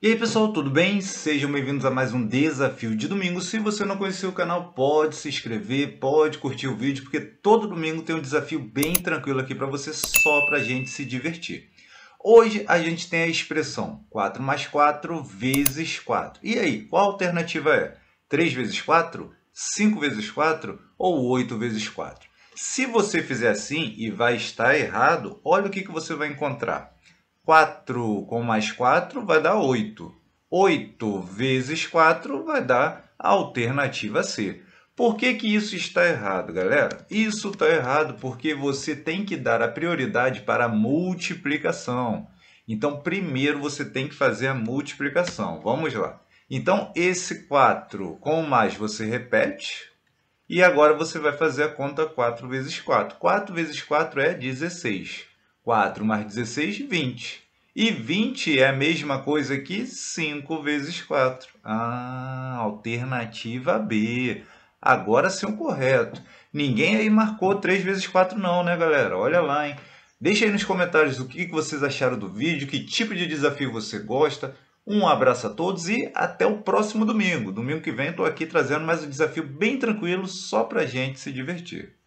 E aí pessoal, tudo bem? Sejam bem-vindos a mais um Desafio de Domingo. Se você não conhecia o canal, pode se inscrever, pode curtir o vídeo, porque todo domingo tem um desafio bem tranquilo aqui para você, só para a gente se divertir. Hoje a gente tem a expressão 4 mais 4 vezes 4. E aí, qual a alternativa é? 3 vezes 4? 5 vezes 4? Ou 8 vezes 4? Se você fizer assim e vai estar errado, olha o que, que você vai encontrar. 4 com mais 4 vai dar 8. 8 vezes 4 vai dar a alternativa C. Por que, que isso está errado, galera? Isso está errado porque você tem que dar a prioridade para a multiplicação. Então, primeiro você tem que fazer a multiplicação. Vamos lá. Então, esse 4 com mais você repete. E agora você vai fazer a conta 4 vezes 4. 4 vezes 4 é 16. 4 mais 16, 20. E 20 é a mesma coisa que 5 vezes 4. Ah, alternativa B. Agora sim correto. Ninguém aí marcou 3 vezes 4 não, né, galera? Olha lá, hein? Deixa aí nos comentários o que vocês acharam do vídeo, que tipo de desafio você gosta. Um abraço a todos e até o próximo domingo. Domingo que vem estou aqui trazendo mais um desafio bem tranquilo só para gente se divertir.